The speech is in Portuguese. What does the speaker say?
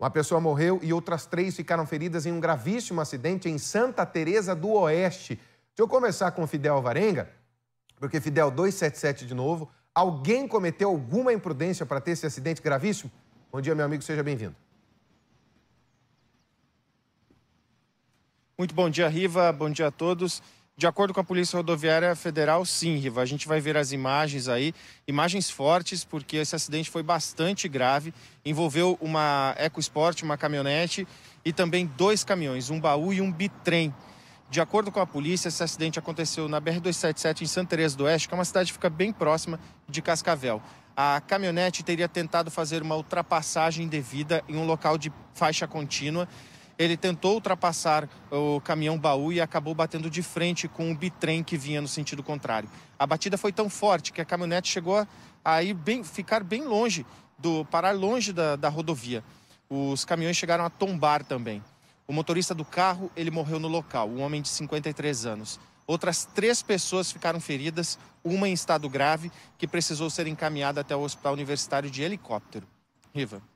Uma pessoa morreu e outras três ficaram feridas em um gravíssimo acidente em Santa Teresa do Oeste. Deixa eu começar com Fidel Varenga, porque Fidel 277 de novo. Alguém cometeu alguma imprudência para ter esse acidente gravíssimo? Bom dia, meu amigo, seja bem-vindo. Muito bom dia, Riva. Bom dia a todos. De acordo com a Polícia Rodoviária Federal, sim, Riva. A gente vai ver as imagens aí, imagens fortes, porque esse acidente foi bastante grave. Envolveu uma EcoSport, uma caminhonete e também dois caminhões, um baú e um bitrem. De acordo com a polícia, esse acidente aconteceu na BR-277 em Santa Teresa do Oeste, que é uma cidade que fica bem próxima de Cascavel. A caminhonete teria tentado fazer uma ultrapassagem devida em um local de faixa contínua ele tentou ultrapassar o caminhão baú e acabou batendo de frente com o bitrem que vinha no sentido contrário. A batida foi tão forte que a caminhonete chegou a ir bem, ficar bem longe, do parar longe da, da rodovia. Os caminhões chegaram a tombar também. O motorista do carro, ele morreu no local, um homem de 53 anos. Outras três pessoas ficaram feridas, uma em estado grave, que precisou ser encaminhada até o hospital universitário de helicóptero. Riva.